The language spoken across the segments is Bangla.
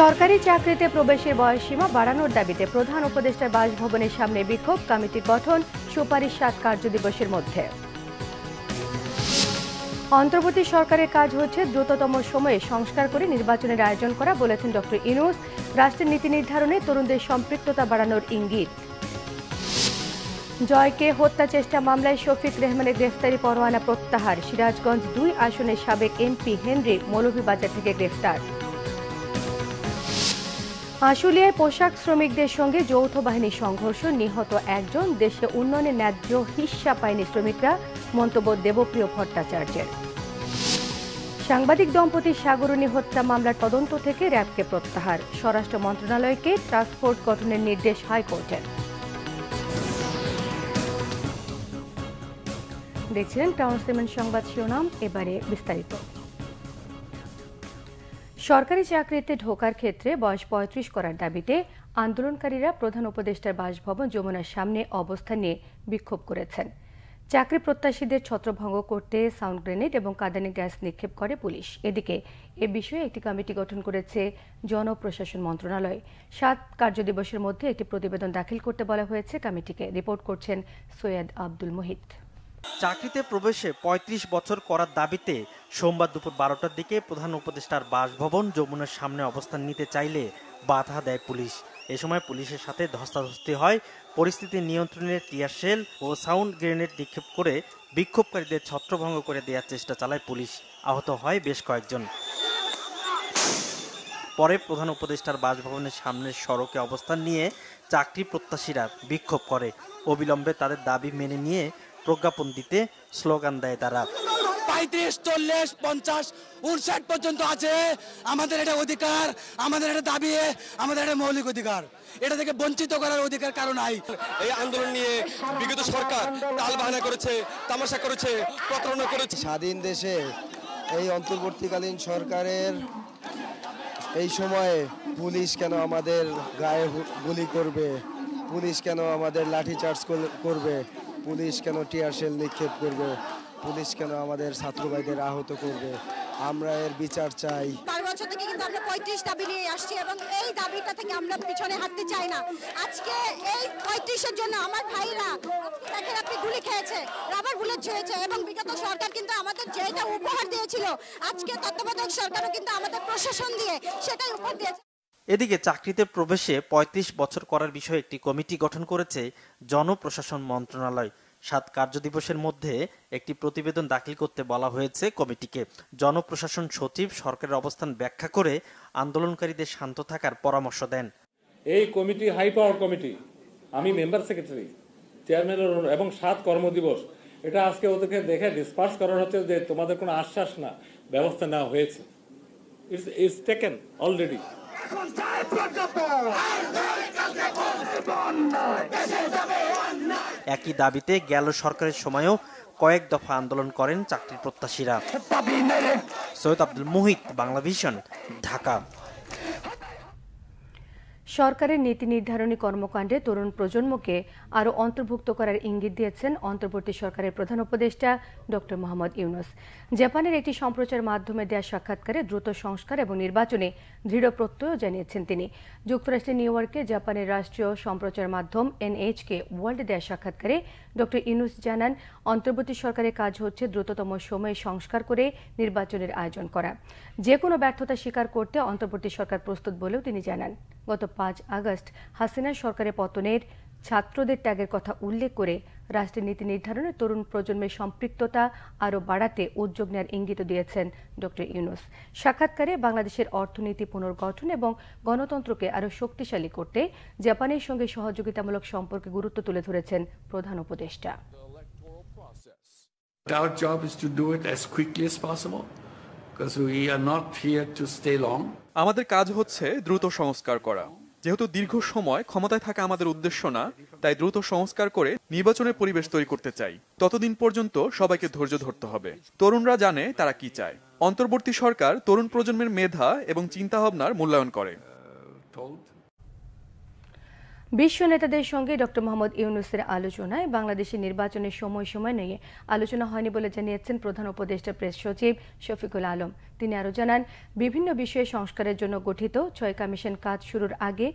সরকারি চাকরিতে প্রবেশের বয়সসীমা বাড়ানোর দাবিতে প্রধান উপদেষ্টার বাসভবনের সামনে বিক্ষোভ কমিটি গঠন সুপারিশ সাত কার্যদিবসের মধ্যে অন্তর্বর্তী সরকারের কাজ হচ্ছে দ্রুততম সময়ে সংস্কার করে নির্বাচনের আয়োজন করা বলেছেন ডক্টর ইনুস রাষ্ট্রের নীতি নির্ধারণে তরুণদের সম্পৃক্ততা বাড়ানোর ইঙ্গিত জয়কে হত্যা চেষ্টা মামলায় শফিক রেহমানের গ্রেফতারি পরোয়ানা প্রত্যাহার সিরাজগঞ্জ দুই আসনের সাবেক এমপি হেনরি মৌলভীবাজার থেকে গ্রেফতার আশুলিয়ায় পোশাক শ্রমিকদের সঙ্গে যৌথ বাহিনীর সংঘর্ষ নিহত একজন দেশে উন্নয়নে ন্যায্য হিসা পায়নি শ্রমিকরা মন্তব্য দেবপ্রিয় ভট্টাচার্যের সাংবাদিক দম্পতি সাগরণী হত্যা মামলার তদন্ত থেকে র্যাবকে প্রত্যাহার স্বরাষ্ট্র মন্ত্রণালয়কে ট্রান্সপোর্ট গঠনের নির্দেশ হাইকোর্টের দেখছিলেন টাউন সেমেন্ট সংবাদ শিরোনাম এবারে বিস্তারিত সরকারি চাকরিতে ঢোকার ক্ষেত্রে বয়স পঁয়ত্রিশ করার দাবিতে আন্দোলনকারীরা প্রধান উপদেষ্টার বাসভবন যমুনার সামনে অবস্থান নিয়ে বিক্ষোভ করেছেন চাকরি প্রত্যাশীদের ছত্রভঙ্গ করতে সাউন্ড গ্রেনেড এবং কাদানে গ্যাস নিক্ষেপ করে পুলিশ এদিকে এ বিষয়ে একটি কমিটি গঠন করেছে জনপ্রশাসন মন্ত্রণালয় সাত কার্যদিবসের মধ্যে একটি প্রতিবেদন দাখিল করতে বলা হয়েছে কমিটিকে রিপোর্ট করছেন সৈয়দ আব্দুল মোহিত চাকরিতে প্রবেশে ৩৫ বছর করার দাবিতে সোমবার দুপুর বারোটার দিকে প্রধান উপদেষ্টার বাসভবন যমুনার সামনে অবস্থান নিতে চাইলে বাধা দেয় পুলিশ এ সময় পুলিশের সাথে ধস্তাধস্তি হয় পরিস্থিতি নিয়ন্ত্রণে টিয়ার সেল ও সাউন্ড গ্রেনেড নিক্ষেপ করে বিক্ষোভকারীদের ছত্রভঙ্গ করে দেওয়ার চেষ্টা চালায় পুলিশ আহত হয় বেশ কয়েকজন পরে প্রধান উপদেষ্টার বাসভবনের সামনের সড়কে অবস্থান নিয়ে চাকরি প্রত্যাশীরা বিক্ষোভ করে অবিলম্বে তাদের দাবি মেনে নিয়ে প্রজ্ঞাপন দিতে স্লোগান দেয় তারা পঁয়ত্রিশ চল্লিশ পঞ্চাশ উনষাট পর্যন্ত আছে আমাদের এটা অধিকার আমাদের এটা দাবি আমাদের এটা মৌলিক অধিকার এটা থেকে বঞ্চিত করার অধিকার কারণ নাই এই আন্দোলন নিয়ে বিগত সরকার তাল বাহানা করেছে তামাশা করেছে প্রতারণা করেছে স্বাধীন দেশে এই অন্তর্বর্তীকালীন সরকারের এই সময়ে পুলিশ কেন আমাদের গায়ে গুলি করবে পুলিশ কেন আমাদের লাঠি চার্জ করবে পুলিশ কেন টিয়ারশেল নিক্ষেপ করবে পুলিশ কেন আমাদের ছাত্র ভাইদের আহত করবে আমরা এর বিচার চাই বছর থেকে কিন্তু আমরা পঁয়ত্রিশ দাবি নিয়ে আসছি এবং এই দাবিটা থেকে আমরা পিছনে হাঁটতে চাই না আজকে এই পঁয়ত্রিশের জন্য আমার আপনি খেয়েছে এবং সরকার কিন্তু আমাদের উপহার দিয়েছিল আজকে কিন্তু আমাদের প্রশাসন দিয়ে সেটাই উপহার দিয়েছে এদিকে চাকরিতে প্রবেশে ৩৫ বছর করার বিষয়ে একটি কমিটি গঠন করেছে জনপ্রশাসন মন্ত্রণালয় সাত কার্যদিবসের মধ্যে একটি প্রতিবেদন দাখিল করতে বলা হয়েছে কমিটিকে জনপ্রশাসন সচিব সরকারের অবস্থান ব্যাখ্যা করে আন্দোলনকারীদের শান্ত থাকার পরামর্শ দেন এই কমিটি হাই পাওয়ার কমিটি আমি মেম্বার সেক্রেটারি চেয়ারম্যান এবং সাত কর্মদিবস এটা আজকে ওদেরকে দেখে ডিসপার্স করার হচ্ছে যে তোমাদের কোনো আশ্বাস না ব্যবস্থা নেওয়া হয়েছে ইটস ইটস টেকেন অলরেডি একই দাবিতে গেল সরকারের সময়ও কয়েক দফা আন্দোলন করেন চাকরির প্রত্যাশীরা সৈয়দ আব্দুল মুহিত বাংলা ভিশন ঢাকা সরকারের নীতি নির্ধারণী কর্মকাণ্ডে তরুণ প্রজন্মকে আরও অন্তর্ভুক্ত করার ইঙ্গিত দিয়েছেন অন্তর্বর্তী সরকারের প্রধান উপদেষ্টা ড মোহাম্মদ ইউনুস জাপানের একটি সম্প্রচার মাধ্যমে দেওয়া সাক্ষাৎকারে দ্রুত সংস্কার এবং নির্বাচনে দৃঢ় প্রত্যয় জানিয়েছেন তিনি যুক্তরাষ্ট্রের নিউ ইয়র্কে জাপানের রাষ্ট্রীয় সম্প্রচার মাধ্যম এনএইচকে ওয়ার্ল্ড দেওয়া সাক্ষাৎকারে ডক্টর ইনুস জানান অন্তর্বর্তী সরকারের কাজ হচ্ছে দ্রুততম সময়ে সংস্কার করে নির্বাচনের আয়োজন করা যে কোনো ব্যর্থতা স্বীকার করতে অন্তর্বর্তী সরকার প্রস্তুত বলেও তিনি জানান গত পাঁচ আগস্ট হাসিনা সরকারের পতনের ছাত্রদের ত্যাগের কথা উল্লেখ করে রাষ্ট্রের নীতি নির্ধারণে তরুণ প্রজন্মের সম্পৃক্ততা আরও বাড়াতে উদ্যোগ নেওয়ার ইঙ্গিত দিয়েছেন ড ইউনুস সাক্ষাৎকারে বাংলাদেশের অর্থনীতি পুনর্গঠন এবং গণতন্ত্রকে আরও শক্তিশালী করতে জাপানের সঙ্গে সহযোগিতামূলক সম্পর্কে গুরুত্ব তুলে ধরেছেন প্রধান উপদেষ্টা Our job is to do it as quickly as possible because we are not here to stay long. আমাদের কাজ হচ্ছে দ্রুত সংস্কার করা যেহেতু দীর্ঘ সময় ক্ষমতায় থাকা আমাদের উদ্দেশ্য না তাই দ্রুত সংস্কার করে নির্বাচনের পরিবেশ তৈরি করতে চাই ততদিন পর্যন্ত সবাইকে ধৈর্য ধরতে হবে তরুণরা জানে তারা কি চায় অন্তর্বর্তী সরকার তরুণ প্রজন্মের মেধা এবং চিন্তা ভাবনার মূল্যায়ন করে uh, বিশ্ব নেতাদের সঙ্গে ডক্টর মোহাম্মদ ইউনুসের আলোচনায় বাংলাদেশের নির্বাচনের সময় সময় নিয়ে আলোচনা হয়নি বলে জানিয়েছেন প্রধান উপদেষ্টা প্রেস সচিব শফিকুল আলম তিনি আরও জানান বিভিন্ন বিষয়ে সংস্কারের জন্য গঠিত ছয় কমিশন কাজ শুরুর আগে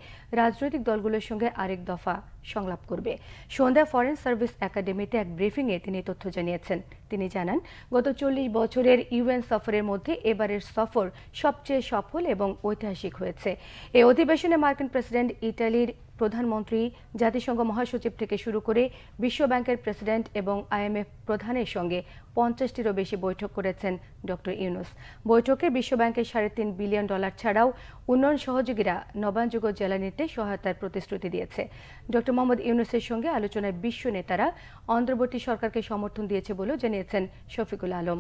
রাজনৈতিক দলগুলোর সঙ্গে আরেক দফা সংলাপ করবে সন্ধ্যা ফরেন সার্ভিস একাডেমিতে এক ব্রিফিংয়ে তিনি তথ্য জানিয়েছেন তিনি জানান গত চল্লিশ বছরের ইউএন সফরের মধ্যে এবারের সফর সবচেয়ে সফল এবং ঐতিহাসিক হয়েছে এই অধিবেশনে মার্কিন প্রেসিডেন্ট ইটালির প্রধানমন্ত্রী জাতিসংঘ মহাসচিব থেকে শুরু করে বিশ্বব্যাংকের প্রেসিডেন্ট এবং আইএমএফ প্রধানের সঙ্গে পঞ্চাশটিরও বেশি বৈঠক করেছেন ডক্টর ইউনুস বৈঠকে বিশ্বব্যাংকের সাড়ে তিন বিলিয়ন ডলার ছাড়াও উন্নয়ন সহযোগীরা নবায়নযোগ্য জ্বালানিতে সহায়তার প্রতিশ্রুতি দিয়েছে ডক্টর মোহাম্মদ ইউনুসের সঙ্গে আলোচনায় বিশ্ব নেতারা অন্তর্বর্তী সরকারকে সমর্থন দিয়েছে বলেও জানিয়েছেন শফিকুল আলম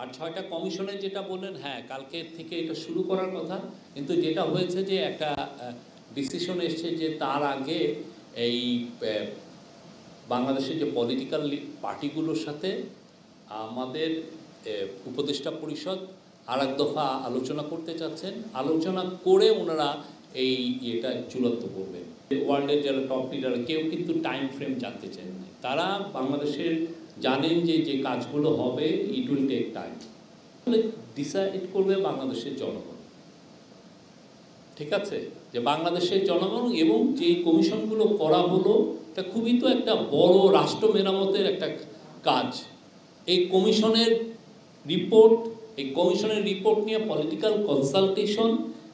আর ছয়টা কমিশনের যেটা বললেন হ্যাঁ কালকে থেকে এটা শুরু করার কথা কিন্তু যেটা হয়েছে যে একটা ডিসিশন এসছে যে তার আগে এই বাংলাদেশের যে পলিটিক্যাল পার্টিগুলোর সাথে আমাদের উপদেষ্টা পরিষদ আর এক দফা আলোচনা করতে চাচ্ছেন আলোচনা করে ওনারা এই ইয়েটা চূড়ান্ত করবেন ওয়ার্ল্ডের যারা টপ লিডার কেউ কিন্তু টাইম ফ্রেম জানতে চান না তারা বাংলাদেশের জানেন যে যে কাজগুলো হবে it will take time decide করবে বাংলাদেশের জনগণ ঠিক আছে যে বাংলাদেশের জনগণ এবং যে কমিশনগুলো করা হলো এটা খুবই তো একটা বড় রাষ্ট্র মেরামতের একটা কাজ এই কমিশনের রিপোর্ট এই কমিশনের রিপোর্ট নিয়ে পলিটিক্যাল কনসালটেশন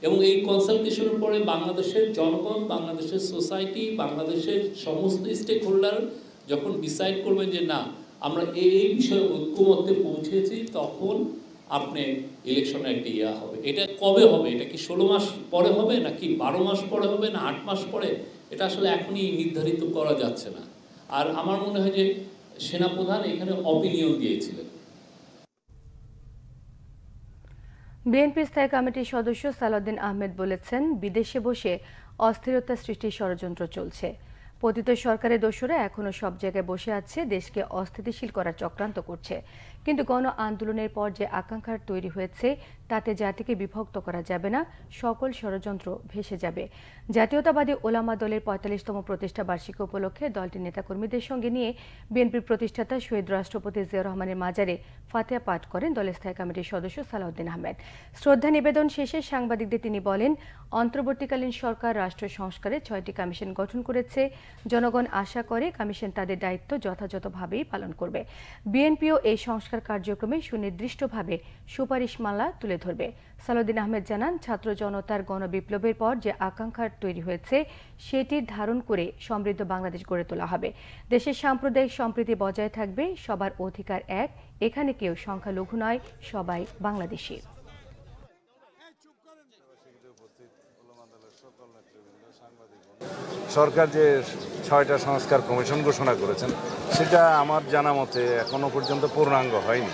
এবং এই কনসালটেশনের পরে বাংলাদেশের জনগণ বাংলাদেশের সোসাইটি বাংলাদেশের সমস্ত স্টেক হোল্ডার যখন ডিসাইড করবেন যে না আমরা এই বিষয়ে ঐক্যমত্যে পৌঁছেছি তখন আপনি ইলেকশনের একটা ইয়া হবে এটা কবে হবে এটা কি ষোলো মাস পরে হবে নাকি বারো মাস পরে হবে না আট মাস পরে এটা আসলে এখনই নির্ধারিত করা যাচ্ছে না আর আমার মনে হয় যে সেনাপ্রধান এখানে অপিনিয়ন দিয়েছিলেন বিএনপি স্থায়ী কমিটির সদস্য সালাউদ্দিন আহমেদ বলেছেন বিদেশে বসে অস্থিরতা সৃষ্টির ষড়যন্ত্র চলছে পতিত সরকারের দোষরা এখনও সব জায়গায় বসে আছে দেশকে অস্থিতিশীল করার চক্রান্ত করছে কিন্তু গণ আন্দোলনের পর যে আকাঙ্ক্ষার তৈরি হয়েছে তাতে জাতিকে বিভক্ত করা যাবে না সকল ষড়যন্ত্র ভেসে যাবে জাতীয়তাবাদী ওলামা দলের পঁয়তাল্লিশতম প্রতিষ্ঠা বার্ষিকী উপলক্ষে দলটির নেতাকর্মীদের সঙ্গে নিয়ে বিএনপির প্রতিষ্ঠাতা শহীদ রাষ্ট্রপতি জিয়া রহমানের মাজারে ফাতেয়া পাঠ করেন দলের স্থায়ী কমিটির সদস্য সালাউদ্দিন আহমেদ শ্রদ্ধা নিবেদন শেষে সাংবাদিকদের তিনি বলেন অন্তর্বর্তীকালীন সরকার রাষ্ট্র সংস্কারে ছয়টি কমিশন গঠন করেছে জনগণ আশা করে কমিশন তাদের দায়িত্ব যথাযথভাবেই পালন করবে বিএনপিও এই সংস্কার কার্যক্রমে সুনির্দিষ্টভাবে সুপারিশমালা তুলে ধরবে সালুদ্দিন আহমেদ জানান ছাত্র জনতার গণবিপ্লবের পর যে আকাঙ্ক্ষার তৈরি হয়েছে সেটির ধারণ করে সমৃদ্ধ বাংলাদেশ গড়ে তোলা হবে দেশের সাম্প্রদায়িক সম্প্রীতি বজায় থাকবে সবার অধিকার এক এখানে কেউ সংখ্যালঘু নয় সবাই বাংলাদেশি সরকার যে ছয়টা সংস্কার কমিশন ঘোষণা করেছেন সেটা আমার জানা মতে এখনো পর্যন্ত পূর্ণাঙ্গ হয়নি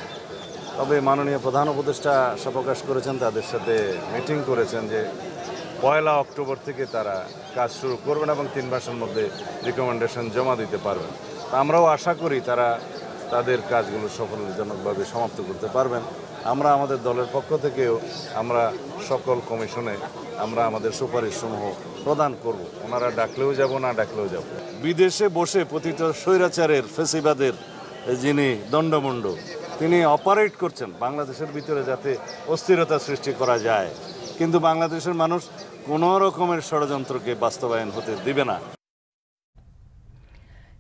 তবে মাননীয় প্রধান উপদেষ্টা আশা প্রকাশ করেছেন তাদের সাথে মিটিং করেছেন যে পয়লা অক্টোবর থেকে তারা কাজ শুরু করবেন এবং তিন মাসের মধ্যে রিকমেন্ডেশন জমা দিতে পারবেন তা আমরাও আশা করি তারা তাদের কাজগুলো সফলজনকভাবে সমাপ্ত করতে পারবেন আমরা আমাদের দলের পক্ষ থেকেও আমরা সকল কমিশনে আমরা আমাদের সুপারিশসমূহ প্রদান করব ওনারা ডাকলেও যাব না ডাকলেও যাব বিদেশে বসে প্রতিটা স্বৈরাচারের ফেসিবাদের যিনি দণ্ডমণ্ড তিনি অপারেট করছেন বাংলাদেশের ভিতরে যাতে অস্থিরতা সৃষ্টি করা যায় কিন্তু বাংলাদেশের মানুষ কোনো রকমের ষড়যন্ত্রকে বাস্তবায়ন হতে দিবে না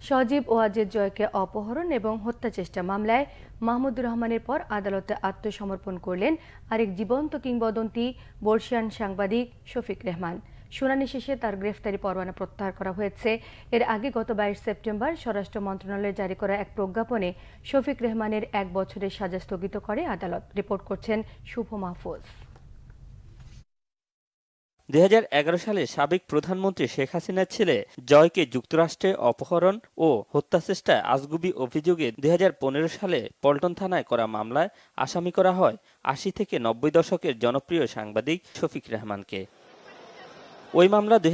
সজীব ওয়াজেদ জয়কে অপহরণ এবং হত্যা চেষ্টা মামলায় মাহমুদুর রহমানের পর আদালতে আত্মসমর্পণ করলেন আরেক জীবন্ত কিংবদন্তি বর্ষিয়ান সাংবাদিক শফিক রেহমান শুনানি শেষে তার গ্রেফতারি পরোয়ানা প্রত্যাহার করা হয়েছে এর আগে গত বাইশ সেপ্টেম্বর স্বরাষ্ট্র মন্ত্রণালয়ে জারি করা এক প্রজ্ঞাপনে শফিক রেহমানের এক বছরের সাজা স্থগিত করে আদালত রিপোর্ট করছেন শুভ মাহফুজ দুই সালে সাবেক প্রধানমন্ত্রী শেখ হাসিনার ছেলে জয়কে যুক্তরাষ্ট্রে অপহরণ ও হত্যা চেষ্টায় আজগুবি অভিযোগে দুই সালে পল্টন থানায় করা মামলায় আসামি করা হয় আশি থেকে নব্বই দশকের জনপ্রিয় সাংবাদিক শফিক রহমানকে ওই মামলা দুই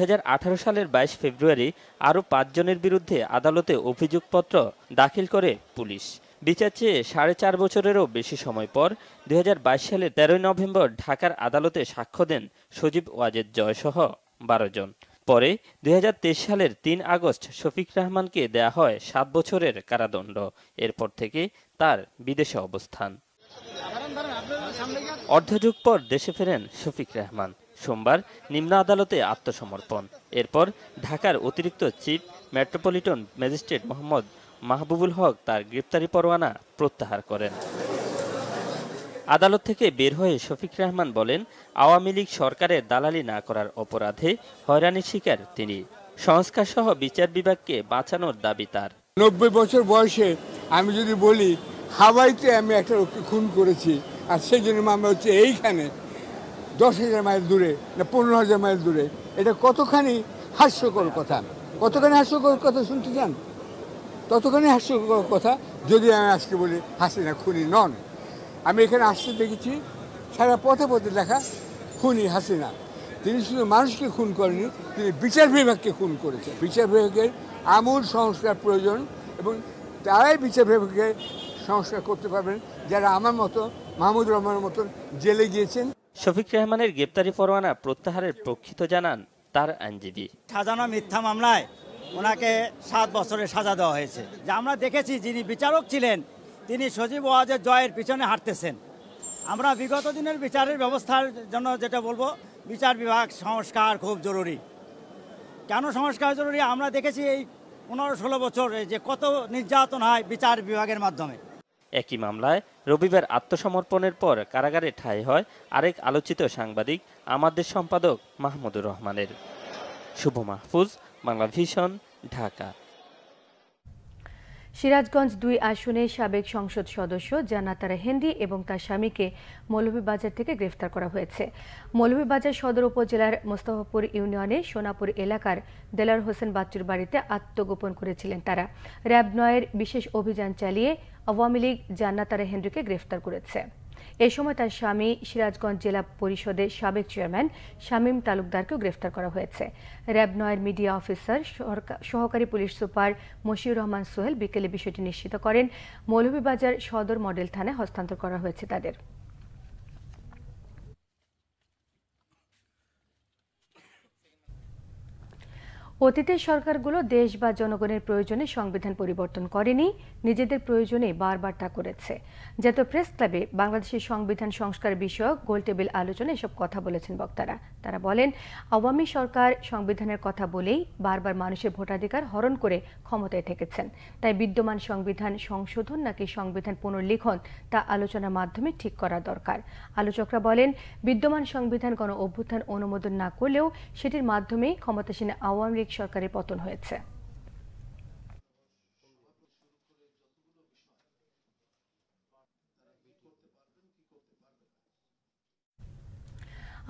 সালের বাইশ ফেব্রুয়ারি আরও পাঁচজনের বিরুদ্ধে আদালতে অভিযোগপত্র দাখিল করে পুলিশ বিচার চেয়ে সাড়ে চার বছরেরও বেশি সময় পর দুই সালের তেরোই নভেম্বর ঢাকার আদালতে সাক্ষ্য দেন সজীব ওয়াজেদ জয়সহ বারো জন পরে দুই সালের তিন আগস্ট শফিক রহমানকে দেয়া হয় সাত বছরের কারাদণ্ড এরপর থেকে তার বিদেশে অবস্থান অর্ধযুগ পর দেশে ফেরেন শফিক রহমান সোমবার নিম্ন আদালতে আত্মসমর্পণ এরপর ঢাকার অতিরিক্ত chief metropolitan magistrate Mohammad Mahbubul Haque তার গ্রেপ্তারি পরোয়ানা প্রত্যাহার করেন আদালত থেকে বের হয়ে শফিক রহমান বলেন আওয়ামী লীগ সরকারের দালালি না করার অপরাধে হয়রানির শিকার তিনি সংস্কার সহ বিচার বিভাগকে বাঁচানোর দাবি তার নব্বই বছর বয়সে আমি যদি বলি হাওয়াইতে আমি একটা খুন করেছি আর সেই জন্য মামলা হচ্ছে এইখানে দশ হাজার মাইল দূরে না পনেরো হাজার মাইল দূরে এটা কতখানি হাস্যকর কথা কতখানি হাস্যকর কথা শুনতে চান ততখানি হাস্যকর কথা যদি আমি আজকে বলি হাসিনা খুনি নন আমি এখানে আসতে দেখেছি সারা পথে পথে লেখা খুনি হাসিনা তিনি শুধু মানুষকে খুন করেনি তিনি বিচার বিভাগকে খুন করেছেন বিচার বিভাগের আমূল সংস্কার প্রয়োজন এবং তারাই বিচার বিভাগকে সংস্কার করতে পারবেন যারা আমার মতো মাহমুদ রহমানের মতন জেলে গিয়েছেন শফিক রহমানের গ্রেপ্তারি পরোয়ানা প্রত্যাহারের প্রক্ষিত জানান তার আইনজীবী সাজানো মিথ্যা মামলায় ওনাকে সাত বছরের সাজা দেওয়া হয়েছে যে আমরা দেখেছি যিনি বিচারক ছিলেন তিনি সজীব ওয়াজের জয়ের পিছনে হাঁটতেছেন আমরা বিগত দিনের বিচারের ব্যবস্থার জন্য যেটা বলবো বিচার বিভাগ সংস্কার খুব জরুরি কেন সংস্কার জরুরি আমরা দেখেছি এই পনেরো ষোলো বছর যে কত নির্যাতন হয় বিচার বিভাগের মাধ্যমে একই মামলায় রবিবার আত্মসমর্পণের পর কারাগারে ঠাঁই হয় আরেক আলোচিত সাংবাদিক আমাদের সম্পাদক মাহমুদুর রহমানের শুভ মাহফুজ বাংলা ভিশন ঢাকা সিরাজগঞ্জ দুই আসনে সাবেক সংসদ সদস্য জানাতারা হেন্দি এবং তার স্বামীকে মৌলভীবাজার থেকে গ্রেফতার করা হয়েছে মৌলভীবাজার সদর উপজেলার মোস্তফাপুর ইউনিয়নে সোনাপুর এলাকার দেলার হোসেন বাচ্চুর বাড়িতে আত্মগোপন করেছিলেন তারা র্যাব নয়ের বিশেষ অভিযান চালিয়ে আওয়ামী লীগ জান্নাতারা হেন্ড্রিকে গ্রেফতার করেছে এ সময় তার স্বামী সিরাজগঞ্জ জেলা পরিষদের সাবেক চেয়ারম্যান শামীম তালুকদারকেও গ্রেফতার করা হয়েছে র্যাব নয়ের মিডিয়া অফিসার সহকারী পুলিশ সুপার মশিউর রহমান সোহেল বিকেলে বিষয়টি নিশ্চিত করেন মৌলভীবাজার সদর মডেল থানায় হস্তান্তর করা হয়েছে তাদের অতীতের সরকারগুলো দেশ বা জনগণের প্রয়োজনে সংবিধান পরিবর্তন করেনি নিজেদের প্রয়োজনে বারবার তা করেছে জাতীয় প্রেস ক্লাবে বাংলাদেশের সংবিধান সংস্কার বিষয়ক গোলটেবিল আলোচনায় এসব কথা বলেছেন বক্তারা তারা বলেন আওয়ামী সরকার সংবিধানের কথা বলেই বারবার মানুষের ভোটাধিকার হরণ করে ক্ষমতায় থেকেছেন তাই বিদ্যমান সংবিধান সংশোধন নাকি সংবিধান পুনর্লিখন তা আলোচনার মাধ্যমে ঠিক করা দরকার আলোচকরা বলেন বিদ্যমান সংবিধান গণ অভ্যুত্থান অনুমোদন না করলেও সেটির মাধ্যমে ক্ষমতাসীন আওয়ামী লীগ আওয়ামী সরকারের পতন হয়েছে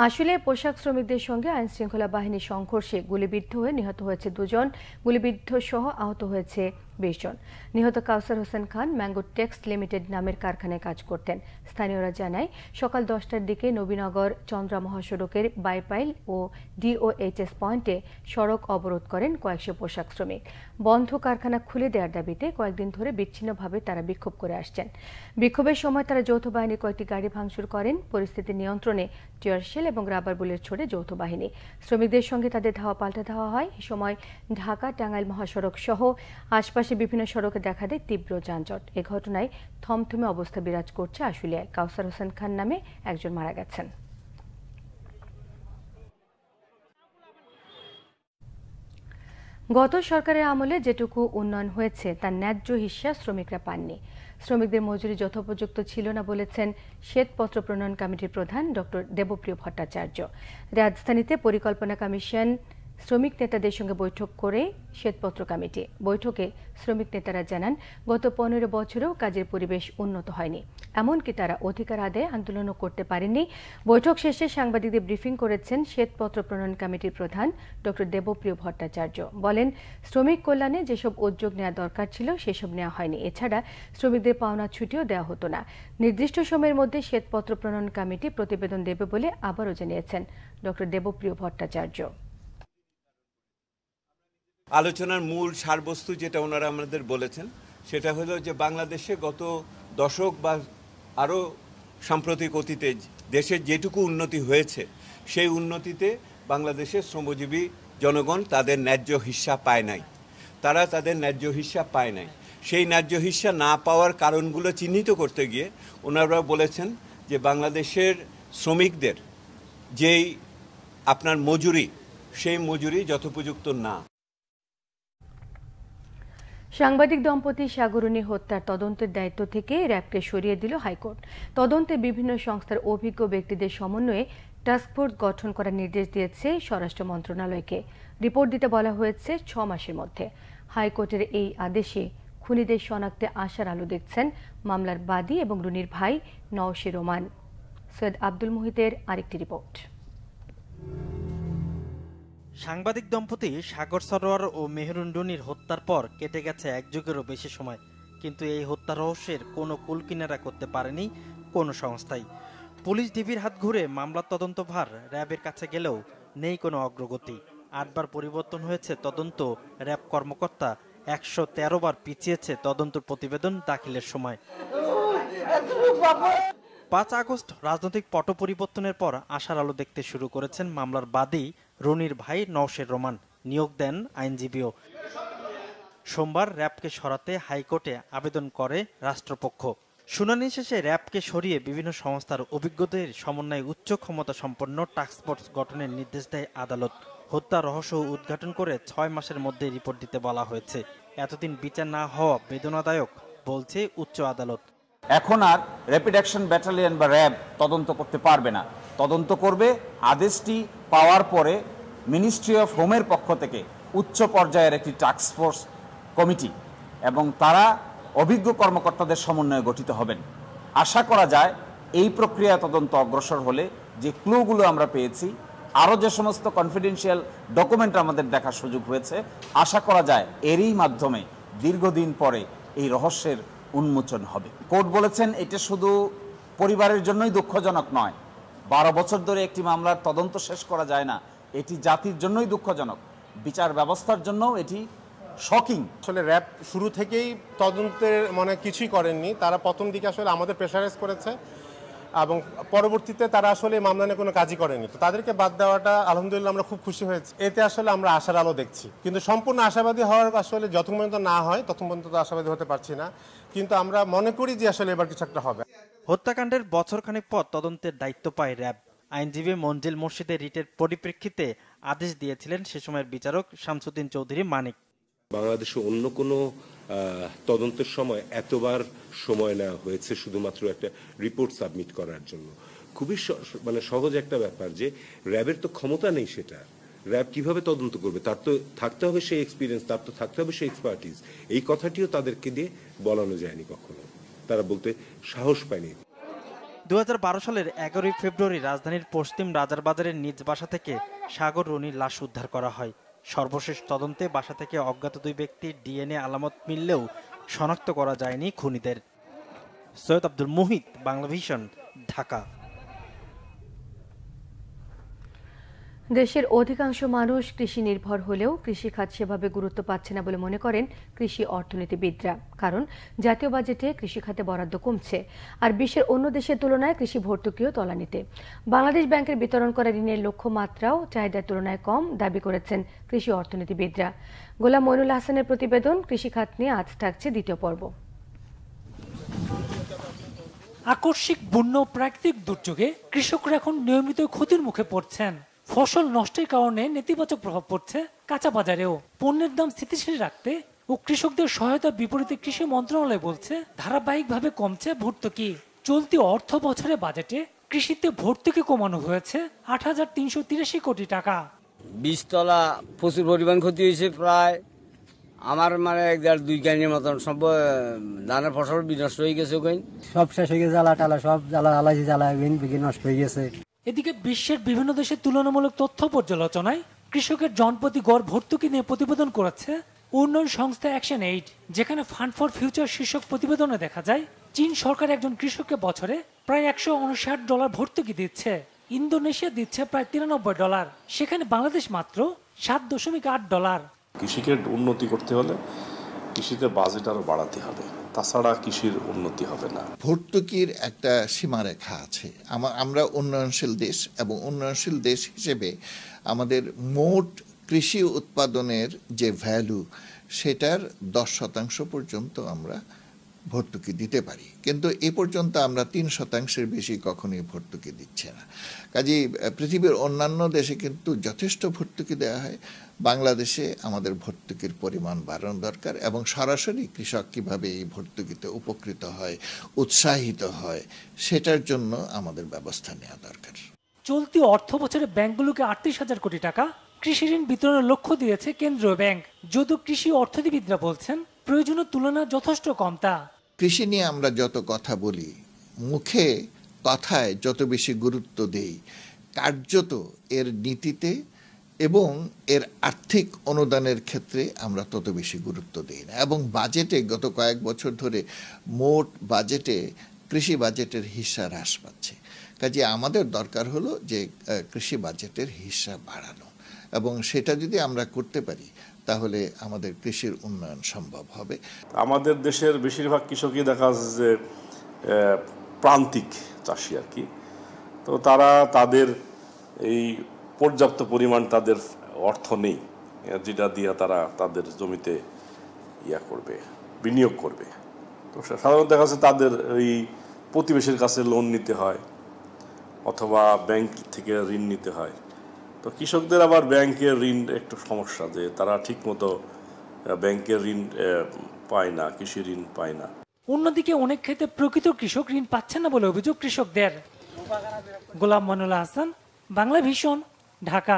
আসলে পোশাক শ্রমিকদের সঙ্গে আইন শৃঙ্খলা বাহিনীর সংঘর্ষে গুলিবিদ্ধ হয়ে নিহত হয়েছে দুজন গুলিবিদ্ধ সহ আহত হয়েছে বিশ জন নিহত Kawsar Hossain Khan Mango Tex Limited নামের কারখানায় কাজ করতেন স্থানীয়রা জানায় সকাল দশটার দিকে নবীনগর চন্দ্রা মহাসড়কের বাইপাইল ও ডিওএইচএস পয়েন্টে সড়ক অবরোধ করেন কয়েকশো পোশাক শ্রমিক বন্ধ কারখানা খুলে দেওয়ার দাবিতে কয়েকদিন ধরে বিচ্ছিন্নভাবে তারা বিক্ষোভ করে আসছেন বিক্ষোভের সময় তারা যৌথ বাহিনী কয়েকটি গাড়ি ভাঙচুর করেন পরিস্থিতি নিয়ন্ত্রণে টিয়ারশেল এবং রাবার বুলেট ছোড়ে যৌথ বাহিনী শ্রমিকদের সঙ্গে তাদের ধাওয়া পাল্টা ধাওয়া হয় এ সময় ঢাকা টাঙ্গাইল মহাসড়ক সহ আশপাশ আশেপাশে বিভিন্ন সড়কে দেখা দেয় তীব্র যানজট এ ঘটনায় থমথমে অবস্থা বিরাজ করছে আশুলিয়ায় কাউসার হোসেন খান নামে একজন মারা গেছেন গত সরকারের আমলে যেটুকু উন্নয়ন হয়েছে তার ন্যায্য হিসা শ্রমিকরা পাননি শ্রমিকদের মজুরি যথোপযুক্ত ছিল না বলেছেন শ্বেতপত্র প্রণয়ন কমিটির প্রধান ডক্টর দেবপ্রিয় ভট্টাচার্য রাজধানীতে পরিকল্পনা কমিশন শ্রমিক নেতাদের সঙ্গে বৈঠক করে শ্বেতপত্র কমিটি বৈঠকে শ্রমিক নেতারা জানান গত পনেরো বছরেও কাজের পরিবেশ উন্নত হয়নি এমনকি তারা অধিকার আদায় আন্দোলনও করতে পারেননি বৈঠক শেষে সাংবাদিকদের ব্রিফিং করেছেন শ্বেতপত্র প্রণয়ন কমিটির প্রধান ড দেবপ্রিয় ভট্টাচার্য বলেন শ্রমিক কল্যাণে যেসব উদ্যোগ নেওয়া দরকার ছিল সেসব নেওয়া হয়নি এছাড়া শ্রমিকদের পাওনা ছুটিও দেওয়া হতো না নির্দিষ্ট সময়ের মধ্যে শ্বেতপত্র প্রণয়ন কমিটি প্রতিবেদন দেবে বলে আবারও জানিয়েছেন ড দেবপ্রিয় ভট্টাচার্য আলোচনার মূল সারবস্তু যেটা ওনারা আমাদের বলেছেন সেটা হলো যে বাংলাদেশে গত দশক বা আরও সাম্প্রতিক অতীতে দেশের যেটুকু উন্নতি হয়েছে সেই উন্নতিতে বাংলাদেশের শ্রমজীবী জনগণ তাদের ন্যায্য হিসা পায় নাই তারা তাদের ন্যায্য হিসা পায় নাই সেই ন্যায্য হিসা না পাওয়ার কারণগুলো চিহ্নিত করতে গিয়ে ওনারা বলেছেন যে বাংলাদেশের শ্রমিকদের যেই আপনার মজুরি সেই মজুরি যথোপযুক্ত না সাংবাদিক দম্পতি সাগরণী হত্যার তদন্তের দায়িত্ব থেকে র্যাবকে সরিয়ে দিল হাইকোর্ট তদন্তে বিভিন্ন সংস্থার অভিজ্ঞ ব্যক্তিদের সমন্বয়ে টাস্কফোর্স গঠন করার নির্দেশ দিয়েছে স্বরাষ্ট্র মন্ত্রণালয়কে রিপোর্ট দিতে বলা হয়েছে ছ মাসের মধ্যে হাইকোর্টের এই আদেশে খুনিদের শনাক্তে আসার আলো দেখছেন মামলার বাদী এবং রুনির ভাই নওশে রোমান সৈয়দ আব্দুল মুহিতের আরেকটি রিপোর্ট সাংবাদিক দম্পতি সাগর সরোয়ার ও মেহরুন হত্যার পর কেটে গেছে এক যুগেরও বেশি সময় কিন্তু এই হত্যা রহস্যের কোনো কুলকিনারা করতে পারেনি কোনো সংস্থাই পুলিশ ডিবির হাত ঘুরে মামলার তদন্তভার র্যাবের কাছে গেলেও নেই কোনো অগ্রগতি আটবার পরিবর্তন হয়েছে তদন্ত র্যাব কর্মকর্তা একশো বার পিছিয়েছে তদন্ত প্রতিবেদন দাখিলের সময় পাঁচ আগস্ট রাজনৈতিক পট পরিবর্তনের পর আশার আলো দেখতে শুরু করেছেন মামলার বাদী রনির ভাই নওশের রোমান নিয়োগ দেন আইনজীবীও সোমবার র্যাবকে সরাতে হাইকোর্টে আবেদন করে রাষ্ট্রপক্ষ শুনানি শেষে র্যাবকে সরিয়ে বিভিন্ন সংস্থার অভিজ্ঞদের সমন্বয়ে উচ্চ ক্ষমতা সম্পন্ন টাস্কফোর্স গঠনের নির্দেশ দেয় আদালত হত্যা রহস্য উদ্ঘাটন করে ছয় মাসের মধ্যে রিপোর্ট দিতে বলা হয়েছে এতদিন বিচার না হওয়া বেদনাদায়ক বলছে উচ্চ আদালত এখন আর র্যাপিড অ্যাকশন ব্যাটালিয়ন বা র্যাব তদন্ত করতে পারবে না তদন্ত করবে আদেশটি পাওয়ার পরে মিনিস্ট্রি অফ হোমের পক্ষ থেকে উচ্চ পর্যায়ের একটি টাস্কফোর্স কমিটি এবং তারা অভিজ্ঞ কর্মকর্তাদের সমন্বয়ে গঠিত হবেন আশা করা যায় এই প্রক্রিয়া তদন্ত অগ্রসর হলে যে ক্লুগুলো আমরা পেয়েছি আরও যে সমস্ত কনফিডেন্সিয়াল ডকুমেন্ট আমাদের দেখার সুযোগ হয়েছে আশা করা যায় এরই মাধ্যমে দীর্ঘদিন পরে এই রহস্যের উন্মোচন হবে কোর্ট বলেছেন এটা শুধু পরিবারের জন্যই দুঃখজনক নয় বারো বছর ধরে একটি মামলার তদন্ত শেষ করা যায় না এটি জাতির জন্যই দুঃখজনক বিচার ব্যবস্থার জন্যও এটি শকিং আসলে র্যাব শুরু থেকেই তদন্তের মানে কিছুই করেননি তারা প্রথম দিকে আসলে আমাদের প্রেশারাইজ করেছে এবং পরবর্তীতে তারা আসলে মামলা নিয়ে কোনো কাজই করেনি তো তাদেরকে বাদ দেওয়াটা আলহামদুলিল্লাহ আমরা খুব খুশি হয়েছি এতে আসলে আমরা আশার আলো দেখছি কিন্তু সম্পূর্ণ আশাবাদী হওয়ার আসলে যতক্ষণ পর্যন্ত না হয় ততক্ষণ পর্যন্ত তো আশাবাদী হতে পারছি না কিন্তু আমরা মনে করি যে আসলে এবার কিছু একটা হবে হত্যাকাণ্ডের বছরখানেক পর তদন্তের দায়িত্ব পায় র্যাব আইনজীবী মঞ্জিল মুর্শিদের রিটের পরিপ্রেক্ষিতে আদেশ দিয়েছিলেন সে সময়ের বিচারক শামসুদ্দিন চৌধুরী মানিক বাংলাদেশে অন্য কোনো তদন্তের সময় এতবার সময় নেওয়া হয়েছে শুধুমাত্র একটা রিপোর্ট সাবমিট করার জন্য খুবই মানে সহজ একটা ব্যাপার যে র্যাবের তো ক্ষমতা নেই সেটা র্যাব কিভাবে তদন্ত করবে তার তো থাকতে হবে সেই এক্সপিরিয়েন্স তার তো থাকতে হবে সেই এক্সপার্টিস এই কথাটিও তাদেরকে দিয়ে বলানো যায়নি কখনো তারা বলতে সাহস পায়নি দু সালের এগারোই ফেব্রুয়ারি রাজধানীর পশ্চিম রাজারবাজারের নিজ বাসা থেকে সাগর রনির লাশ উদ্ধার করা হয় সর্বশেষ তদন্তে বাসা থেকে অজ্ঞাত দুই ব্যক্তির ডিএনএ আলামত মিললেও শনাক্ত করা যায়নি খুনিদের সৈয়দ আব্দুল মুহিত বাংলাভিশন ঢাকা দেশের অধিকাংশ মানুষ কৃষি নির্ভর হলেও কৃষিখাত সেভাবে গুরুত্ব পাচ্ছে না বলে মনে করেন কৃষি অর্থনীতিবিদরা কারণ জাতীয় বাজেটে কৃষিখাতে বরাদ্দ কমছে আর বিশ্বের অন্য দেশের তুলনায় কৃষি ভর্তুকিও তলানিতে বাংলাদেশ ব্যাংকের বিতরণ করা ঋণের লক্ষ্যমাত্রাও চাহিদার তুলনায় কম দাবি করেছেন কৃষি অর্থনীতিবিদরা গোলাম মইনুল হাসানের প্রতিবেদন কৃষিখাত নিয়ে আজ থাকছে দ্বিতীয় পর্ব আকস্মিক বন্য প্রাকৃতিক দুর্যোগে কৃষকরা এখন নিয়মিত ক্ষতির মুখে পড়ছেন ফসল নষ্টের কারণে নেতিবাচক প্রভাব পড়ছে কাঁচা বাজারেও পণ্যের দাম স্থিতিশীল রাখতে ও কৃষকদের সহায়তার বিপরীতে কৃষি মন্ত্রণালয় বলছে ধারাবাহিকভাবে কমছে ভর্তুকি চলতি অর্থ বছরে বাজেটে কৃষিতে ভর্তুকি কমানো হয়েছে আট হাজার তিনশো তিরাশি কোটি টাকা বীজতলা প্রচুর পরিমাণ ক্ষতি হয়েছে প্রায় আমার মানে দেড় দুই কানির মতন সব ধানের ফসল বিনষ্ট হয়ে গেছে ওখানে সব শেষ হয়ে গেছে জ্বালা টালা সব জ্বালা আলাইছি জ্বালা নষ্ট হয়ে গেছে এদিকে বিশ্বের বিভিন্ন দেশের তুলনামূলক তথ্য পর্যালোচনায় কৃষকের জনপ্রতি গড় ভর্তুকি নিয়ে প্রতিবেদন করেছে উন্নয়ন সংস্থা অ্যাকশন এইড যেখানে ফান্ড ফর ফিউচার শীর্ষক প্রতিবেদনে দেখা যায় চীন সরকার একজন কৃষককে বছরে প্রায় একশো উনষাট ডলার ভর্তুকি দিচ্ছে ইন্দোনেশিয়া দিচ্ছে প্রায় তিরানব্বই ডলার সেখানে বাংলাদেশ মাত্র সাত দশমিক আট ডলার কৃষিকে উন্নতি করতে হলে কৃষিতে বাজেট আরও বাড়াতে হবে তাছাড়া কৃষির উন্নতি হবে না ভর্তুকির একটা সীমারেখা আছে আমরা উন্নয়নশীল দেশ এবং উন্নয়নশীল দেশ হিসেবে আমাদের মোট কৃষি উৎপাদনের যে ভ্যালু সেটার দশ শতাংশ পর্যন্ত আমরা ভর্তুকি দিতে পারি কিন্তু এ পর্যন্ত আমরা তিন শতাংশের বেশি কখনোই ভর্তুকি দিচ্ছে না কাজে পৃথিবীর অন্যান্য দেশে কিন্তু যথেষ্ট ভর্তুকি দেওয়া হয় বাংলাদেশে আমাদের ভর্তুকির পরিমাণ বাড়ানো দরকার এবং সরাসরি কৃষক কীভাবে এই ভর্তুকিতে উপকৃত হয় উৎসাহিত হয় সেটার জন্য আমাদের ব্যবস্থা নেওয়া দরকার চলতি অর্থ বছরে ব্যাংকগুলোকে আটত্রিশ হাজার কোটি টাকা কৃষি ঋণ বিতরণের লক্ষ্য দিয়েছে কেন্দ্রীয় ব্যাংক যদিও কৃষি অর্থনীতিবিদরা বলছেন প্রয়োজনের তুলনা যথেষ্ট কম তা কৃষি নিয়ে আমরা যত কথা বলি মুখে কথায় যত বেশি গুরুত্ব দেই কার্যত এর নীতিতে এবং এর আর্থিক অনুদানের ক্ষেত্রে আমরা তত বেশি গুরুত্ব দিই না এবং বাজেটে গত কয়েক বছর ধরে মোট বাজেটে কৃষি বাজেটের হিস্সা হ্রাস পাচ্ছে কাজে আমাদের দরকার হলো যে কৃষি বাজেটের হিস্সা বাড়ানো এবং সেটা যদি আমরা করতে পারি তাহলে আমাদের কৃষির উন্নয়ন সম্ভব হবে আমাদের দেশের বেশিরভাগ কৃষকই দেখা যাচ্ছে যে প্রান্তিক চাষি আর কি তো তারা তাদের এই পর্যাপ্ত পরিমাণ তাদের অর্থ নেই যেটা দিয়ে তারা তাদের জমিতে ইয়া করবে বিনিয়োগ করবে তো সাধারণত দেখা যাচ্ছে তাদের এই প্রতিবেশীর কাছে লোন নিতে হয় অথবা ব্যাংক থেকে ঋণ নিতে হয় তো কৃষকদের আবার ব্যাংকের ঋণ একটু সমস্যা যে তারা ঠিকমতো ব্যাংকের ঋণ পায় না কৃষি ঋণ পায় না অন্যদিকে অনেক ক্ষেত্রে প্রকৃত কৃষক ঋণ পাচ্ছেন না বলে অভিযোগ কৃষকদের গোলাম মানুল্লাহ হাসান বাংলা ভীষণ ঢাকা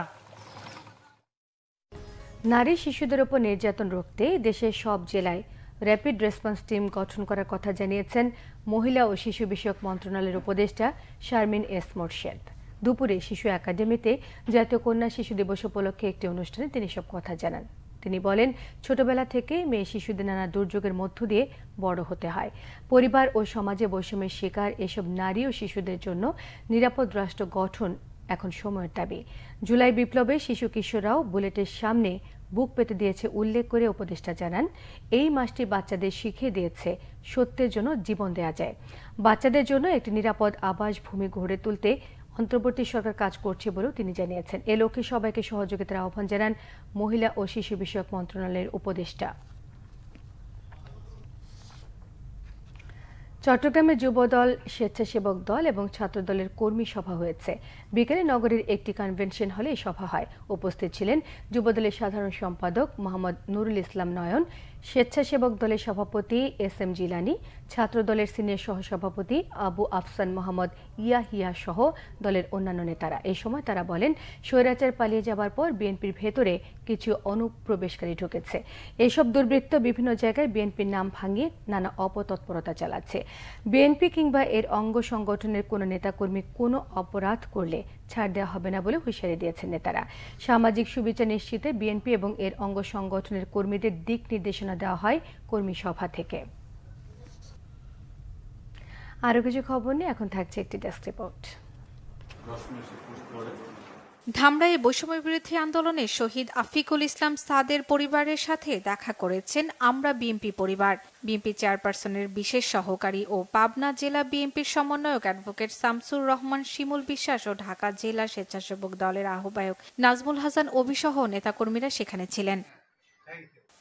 নারী শিশুদের ওপর নির্যাতন রুখতে দেশের সব জেলায় র্যাপিড রেসপন্স টিম গঠন করার কথা জানিয়েছেন মহিলা ও শিশু বিষয়ক মন্ত্রণালয়ের উপদেষ্টা শারমিন এস মোরশেদ দুপুরে শিশু একাডেমিতে জাতীয় কন্যা শিশু দিবস উপলক্ষে একটি অনুষ্ঠানে তিনি সব কথা জানান তিনি বলেন ছোটবেলা থেকে মেয়ে শিশুদের নানা দুর্যোগের মধ্য দিয়ে বড় হতে হয় পরিবার ও সমাজে বৈষম্যের শিকার এসব নারী ও শিশুদের জন্য নিরাপদ রাষ্ট্র গঠন এখন সময়ের দাবি জুলাই বিপ্লবে শিশু কিশোররাও বুলেটের সামনে বুক পেতে দিয়েছে উল্লেখ করে উপদেষ্টা জানান এই মাসটি বাচ্চাদের শিখিয়ে দিয়েছে সত্যের জন্য জীবন দেয়া যায় বাচ্চাদের জন্য একটি নিরাপদ আবাস ভূমি গড়ে তুলতে অন্তর্বর্তী সরকার কাজ করছে বলেও তিনি জানিয়েছেন এ লক্ষ্যে সবাইকে সহযোগিতার আহ্বান জানান মহিলা ও শিশু বিষয়ক মন্ত্রণালয়ের উপদেষ্টা চট্টগ্রামে যুবদল স্বেচ্ছাসেবক দল এবং ছাত্রদলের কর্মী সভা হয়েছে বিকেলে নগরীর একটি কনভেনশন হলে সভা হয় উপস্থিত ছিলেন যুবদলের সাধারণ সম্পাদক মোহাম্মদ নুরুল ইসলাম নয়ন স্বেচ্ছাসেবক দলের সভাপতি এস এম জিলানি ছাত্রদলের সিনিয়র সহসভাপতি আবু আফসান মোহাম্মদ ইয়াহিয়া সহ দলের অন্যান্য নেতারা এ সময় তারা বলেন স্বৈরাচার পালিয়ে যাবার পর বিএনপির ভেতরে কিছু অনুপ্রবেশকারী ঢুকেছে এসব দুর্বৃত্ত বিভিন্ন জায়গায় বিএনপির নাম ভাঙিয়ে নানা অপতৎপরতা চালাচ্ছে বিএনপি কিংবা এর অঙ্গ সংগঠনের কোনো নেতাকর্মী কোনো অপরাধ করলে ছাড় দেওয়া হবে না বলে হুঁশিয়ারি দিয়েছেন নেতারা সামাজিক সুবিচার নিশ্চিতে বিএনপি এবং এর অঙ্গ সংগঠনের কর্মীদের দিক নির্দেশনা দেওয়া হয় কর্মী সভা থেকে আরো কিছু খবর নিয়ে এখন থাকছে একটি ডেস্ক রিপোর্ট ধামরায় বৈষম্য বিরোধী আন্দোলনে শহীদ আফিকুল ইসলাম সাদের পরিবারের সাথে দেখা করেছেন আমরা বিএনপি পরিবার বিএনপি চেয়ারপারসনের বিশেষ সহকারী ও পাবনা জেলা বিএনপির সমন্বয়ক অ্যাডভোকেট শামসুর রহমান শিমুল বিশ্বাস ও ঢাকা জেলা স্বেচ্ছাসেবক দলের আহ্বায়ক নাজমুল হাসান অভিসহ নেতাকর্মীরা সেখানে ছিলেন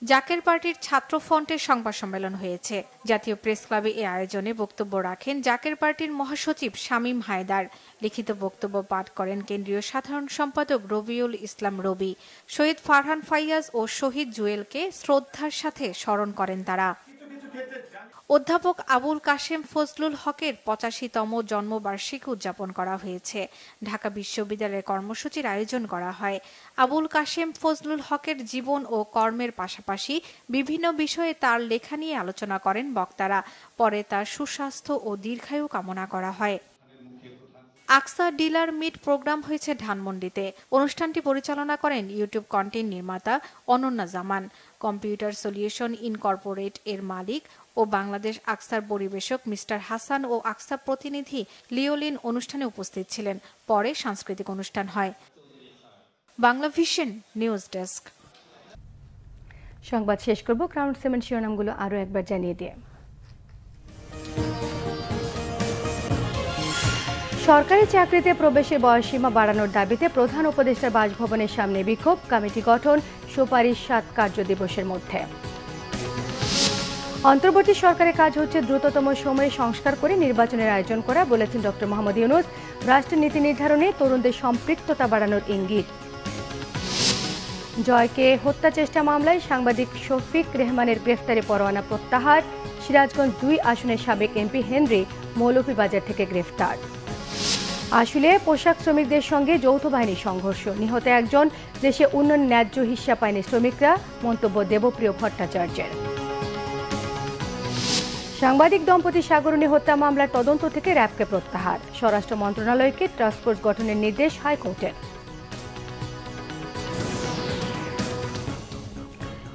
জাকের পার্টির ছাত্র ফ্রন্টের সংবাদ সম্মেলন হয়েছে জাতীয় প্রেস ক্লাবে এ আয়োজনে বক্তব্য রাখেন জাকের পার্টির মহাসচিব শামীম হায়দার লিখিত বক্তব্য পাঠ করেন কেন্দ্রীয় সাধারণ সম্পাদক রবিউল ইসলাম রবি শহীদ ফারহান ফাইয়াজ ও শহীদ জুয়েলকে শ্রদ্ধার সাথে স্মরণ করেন তারা অধ্যাপক আবুল কাশেম ফজলুল হকের পঁচাশিতম জন্মবার্ষিকী উদযাপন করা হয়েছে ঢাকা বিশ্ববিদ্যালয়ের কর্মসূচির আয়োজন করা হয় আবুল কাশেম ফজলুল হকের জীবন ও কর্মের পাশাপাশি বিভিন্ন বিষয়ে তার লেখা নিয়ে আলোচনা করেন বক্তারা পরে তার সুস্বাস্থ্য ও দীর্ঘায়ু কামনা করা হয় আকসা ডিলার মিট প্রোগ্রাম হয়েছে ধানমন্ডিতে অনুষ্ঠানটি পরিচালনা করেন ইউটিউব কন্টেন্ট নির্মাতা Ananya Zaman computer solution incorporate এর মালিক ও বাংলাদেশ আকসার পরিবেশক মিস্টার হাসান ও আকসা প্রতিনিধি লিওলিন অনুষ্ঠানে উপস্থিত ছিলেন পরে সাংস্কৃতিক অনুষ্ঠান হয় বাংলা ভিশন নিউজ ডেস্ক সংবাদ শেষ করব ক্রাউন সিমেন্ট শিরোনামগুলো আরও একবার জানিয়ে দিয়ে সরকারি চাকরিতে প্রবেশের বয়সসীমা বাড়ানোর দাবিতে প্রধান উপদেষ্টার বাসভবনের সামনে বিক্ষোভ কমিটি গঠন সুপারিশ সাত কার্য দিবসের মধ্যে অন্তর্বর্তী সরকারের কাজ হচ্ছে দ্রুততম সময়ে সংস্কার করে নির্বাচনের আয়োজন করা বলেছেন ডক্টর মোহাম্মদ ইউনুস রাষ্ট্রের নীতি নির্ধারণে তরুণদের সম্পৃক্ততা বাড়ানোর ইঙ্গিত জয়কে হত্যা চেষ্টা মামলায় সাংবাদিক শফিক রেহমানের গ্রেফতারে পরোয়ানা প্রত্যাহার সিরাজগঞ্জ দুই আসনের সাবেক এমপি হেনরি মৌলভীবাজার থেকে গ্রেফতার আসলে পোশাক শ্রমিকদের সঙ্গে যৌথ বাহিনীর সংঘর্ষ নিহত একজন দেশে উন্নয়ন ন্যায্য হিসা পায়নি শ্রমিকরা মন্তব্য দেবপ্রিয় ভট্টাচার্যের সাংবাদিক দম্পতি সাগরণী হত্যা মামলার তদন্ত থেকে র্যাবকে প্রত্যাহার স্বরাষ্ট্র মন্ত্রণালয়কে টাস্কফোর্স গঠনের নির্দেশ হাইকোর্টের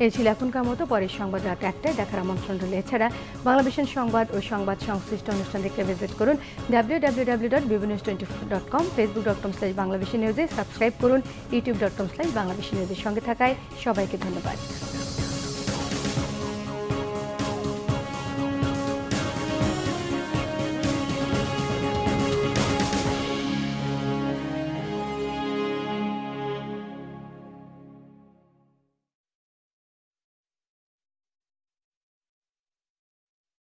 এ ছিল এখনকার মতো পরের সংবাদ রাত একটায় দেখার আমন্ত্রণ রইল এছাড়া বাংলাদেশের সংবাদ ও সংবাদ সংশ্লিষ্ট অনুষ্ঠান দেখতে ভিজিট করুন ডাব্লিউ ডাব্লিউ ডাব্লিউ ডট বিভিন্ন twenty four dot com Facebook dot com slash Bangladeshi নিউজে সাবস্ক্রাইব করুন YouTube dot com slash Bangladeshi নিউজের সঙ্গে থাকায় সবাইকে ধন্যবাদ